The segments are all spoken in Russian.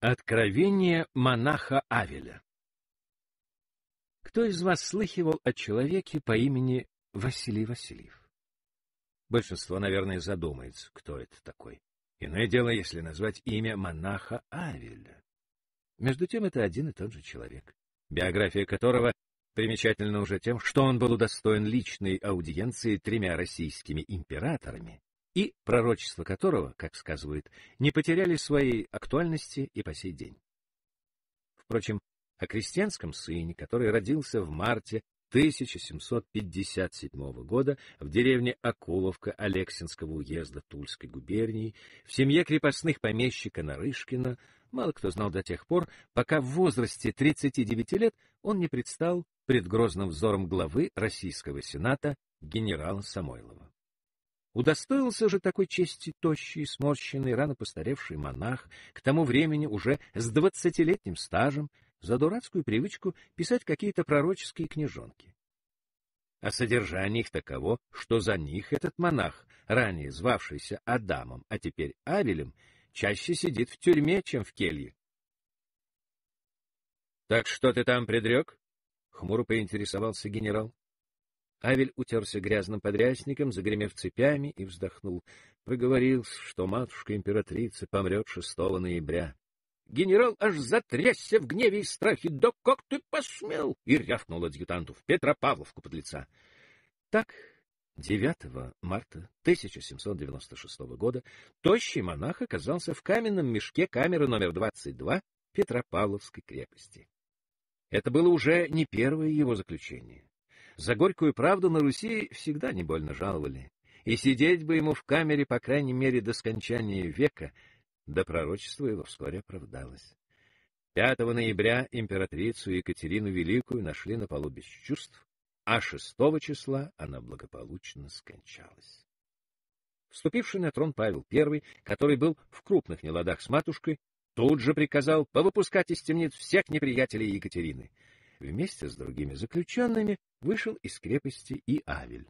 Откровение монаха Авеля Кто из вас слыхивал о человеке по имени Василий Васильев? Большинство, наверное, задумается, кто это такой. Иное дело, если назвать имя монаха Авеля. Между тем, это один и тот же человек, биография которого примечательна уже тем, что он был удостоен личной аудиенции тремя российскими императорами и пророчества которого, как сказывают, не потеряли своей актуальности и по сей день. Впрочем, о крестьянском сыне, который родился в марте 1757 года в деревне Акуловка Алексинского уезда Тульской губернии, в семье крепостных помещика Нарышкина, мало кто знал до тех пор, пока в возрасте 39 лет он не предстал пред грозным взором главы Российского Сената генерала Самойлова. Удостоился же такой чести тощий, сморщенный, рано постаревший монах, к тому времени уже с двадцатилетним стажем, за дурацкую привычку писать какие-то пророческие книжонки. А содержание их таково, что за них этот монах, ранее звавшийся Адамом, а теперь Авелем, чаще сидит в тюрьме, чем в келье. — Так что ты там предрек? — хмуро поинтересовался генерал. Авель утерся грязным подрясником, загремев цепями, и вздохнул. проговорил, что матушка-императрица помрет 6 ноября. Генерал аж затрясся в гневе и страхе. «Да как ты посмел!» — и рявкнул адъютанту в Петропавловку под лица. Так, 9 марта 1796 года тощий монах оказался в каменном мешке камеры номер 22 Петропавловской крепости. Это было уже не первое его заключение. За горькую правду на Руси всегда не больно жаловали, и сидеть бы ему в камере, по крайней мере, до скончания века, да пророчество его вскоре оправдалось. 5 ноября императрицу Екатерину Великую нашли на полу без чувств, а 6 числа она благополучно скончалась. Вступивший на трон Павел I, который был в крупных неладах с матушкой, тут же приказал повыпускать из темниц всех неприятелей Екатерины. Вместе с другими заключенными вышел из крепости и Авель.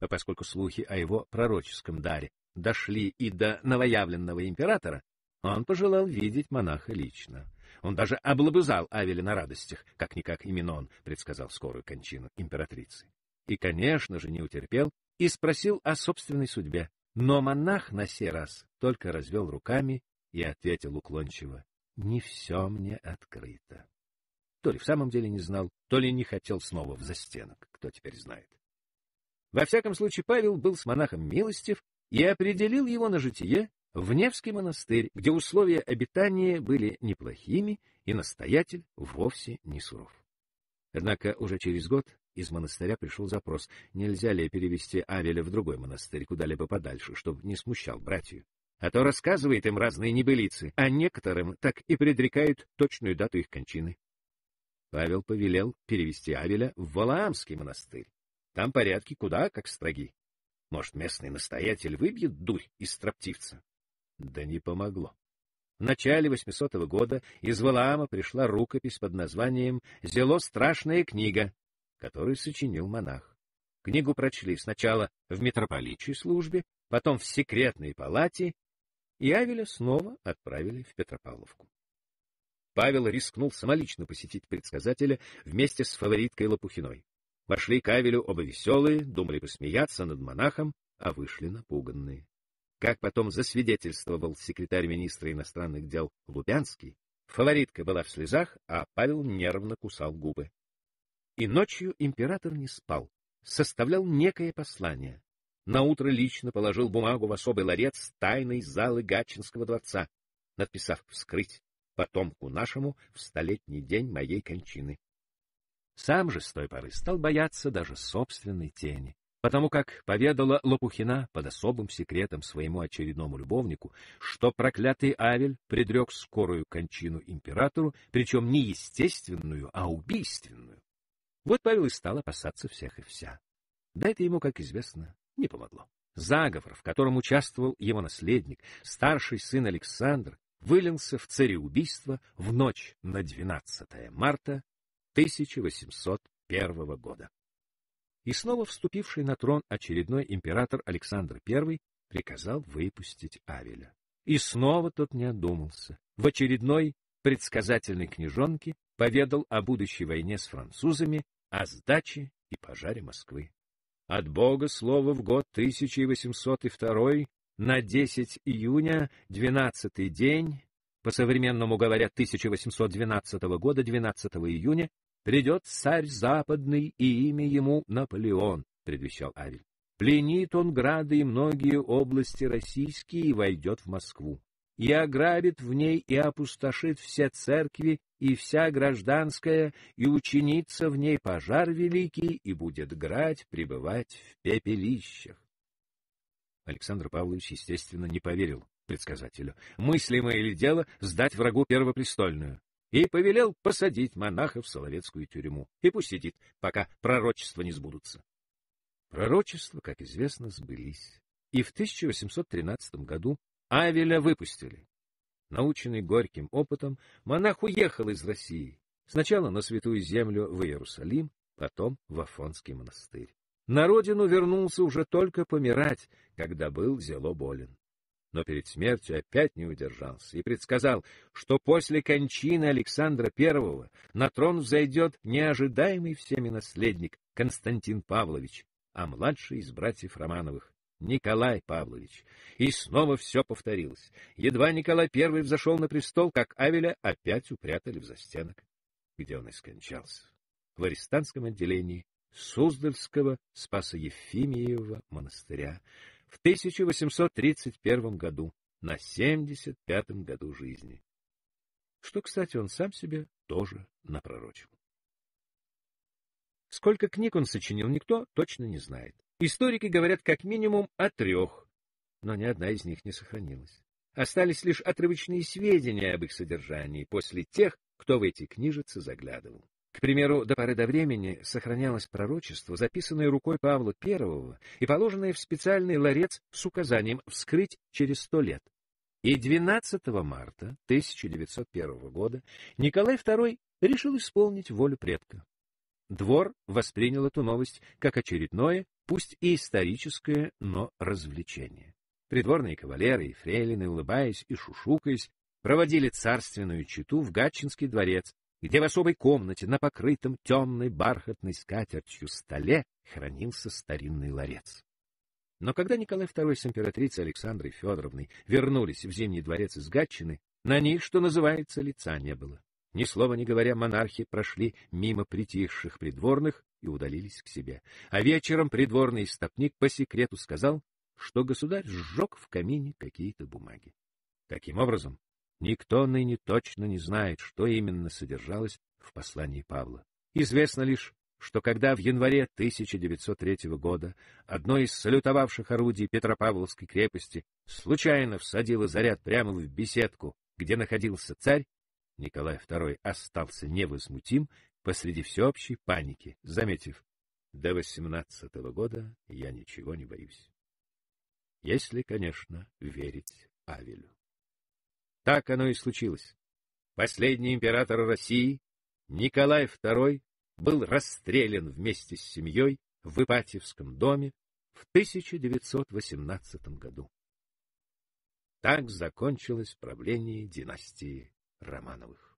А поскольку слухи о его пророческом даре дошли и до новоявленного императора, он пожелал видеть монаха лично. Он даже облобызал Авеля на радостях, как-никак именно он предсказал скорую кончину императрицы. И, конечно же, не утерпел и спросил о собственной судьбе. Но монах на сей раз только развел руками и ответил уклончиво, «Не все мне открыто». То ли в самом деле не знал, то ли не хотел снова в застенок, кто теперь знает. Во всяком случае, Павел был с монахом милостив и определил его на житие в Невский монастырь, где условия обитания были неплохими, и настоятель вовсе не суров. Однако уже через год из монастыря пришел запрос, нельзя ли перевести Авеля в другой монастырь куда-либо подальше, чтобы не смущал братью. А то рассказывает им разные небылицы, а некоторым так и предрекают точную дату их кончины. Павел повелел перевести Авеля в Валаамский монастырь. Там порядки куда как строги. Может, местный настоятель выбьет дурь из строптивца? Да не помогло. В начале 800 года из Валаама пришла рукопись под названием «Зело страшная книга», которую сочинил монах. Книгу прочли сначала в митрополичьей службе, потом в секретной палате, и Авеля снова отправили в Петропавловку. Павел рискнул самолично посетить предсказателя вместе с фавориткой Лопухиной. Вошли к Авелю оба веселые, думали посмеяться над монахом, а вышли напуганные. Как потом засвидетельствовал секретарь министра иностранных дел Лубянский, фаворитка была в слезах, а Павел нервно кусал губы. И ночью император не спал, составлял некое послание. Наутро лично положил бумагу в особый ларец тайной залы Гатчинского дворца, надписав «Вскрыть» потомку нашему, в столетний день моей кончины. Сам же с той поры стал бояться даже собственной тени, потому как поведала Лопухина под особым секретом своему очередному любовнику, что проклятый Авель предрек скорую кончину императору, причем не естественную, а убийственную. Вот Павел и стал опасаться всех и вся. Да это ему, как известно, не помогло. Заговор, в котором участвовал его наследник, старший сын Александр, вылился в цареубийство в ночь на 12 марта 1801 года. И снова вступивший на трон очередной император Александр I приказал выпустить Авеля. И снова тот не одумался. В очередной предсказательной книжонке поведал о будущей войне с французами, о сдаче и пожаре Москвы. От Бога слово в год 1802 на 10 июня, 12 день, по современному говоря, 1812 года, 12 июня, придет царь западный, и имя ему Наполеон, предвещал Авель. Пленит он грады и многие области российские и войдет в Москву. И ограбит в ней и опустошит все церкви и вся гражданская, и учинится в ней пожар великий, и будет грать пребывать в пепелищах. Александр Павлович, естественно, не поверил предсказателю. Мыслимое ли дело сдать врагу первопрестольную? И повелел посадить монаха в Соловецкую тюрьму. И пусть сидит, пока пророчества не сбудутся. Пророчества, как известно, сбылись. И в 1813 году Авеля выпустили. Наученный горьким опытом, монах уехал из России. Сначала на Святую Землю в Иерусалим, потом в Афонский монастырь. На родину вернулся уже только помирать, когда был зело болен. Но перед смертью опять не удержался и предсказал, что после кончины Александра I на трон взойдет неожидаемый всеми наследник Константин Павлович, а младший из братьев Романовых Николай Павлович. И снова все повторилось. Едва Николай I взошел на престол, как Авеля опять упрятали в застенок, где он и скончался, в арестантском отделении Суздальского Спасо-Ефимиева монастыря в 1831 году, на 75-м году жизни. Что, кстати, он сам себе тоже напророчил. Сколько книг он сочинил, никто точно не знает. Историки говорят как минимум о трех, но ни одна из них не сохранилась. Остались лишь отрывочные сведения об их содержании после тех, кто в эти книжицы заглядывал. К примеру, до поры до времени сохранялось пророчество, записанное рукой Павла I и положенное в специальный ларец с указанием «вскрыть через сто лет». И 12 марта 1901 года Николай II решил исполнить волю предка. Двор воспринял эту новость как очередное, пусть и историческое, но развлечение. Придворные кавалеры и фрейлины, улыбаясь и шушукаясь, проводили царственную читу в Гатчинский дворец, где в особой комнате на покрытом темной бархатной скатертью столе хранился старинный ларец. Но когда Николай II с императрицей Александрой Федоровной вернулись в Зимний дворец из Гатчины, на них, что называется, лица не было. Ни слова не говоря, монархи прошли мимо притихших придворных и удалились к себе. А вечером придворный стопник по секрету сказал, что государь сжег в камине какие-то бумаги. Таким образом, Никто ныне точно не знает, что именно содержалось в послании Павла. Известно лишь, что когда в январе 1903 года одно из салютовавших орудий Петропавловской крепости случайно всадило заряд прямо в беседку, где находился царь, Николай II остался невозмутим посреди всеобщей паники, заметив, до 18 года я ничего не боюсь. Если, конечно, верить Авелю. Так оно и случилось. Последний император России, Николай II, был расстрелян вместе с семьей в Ипатьевском доме в 1918 году. Так закончилось правление династии Романовых.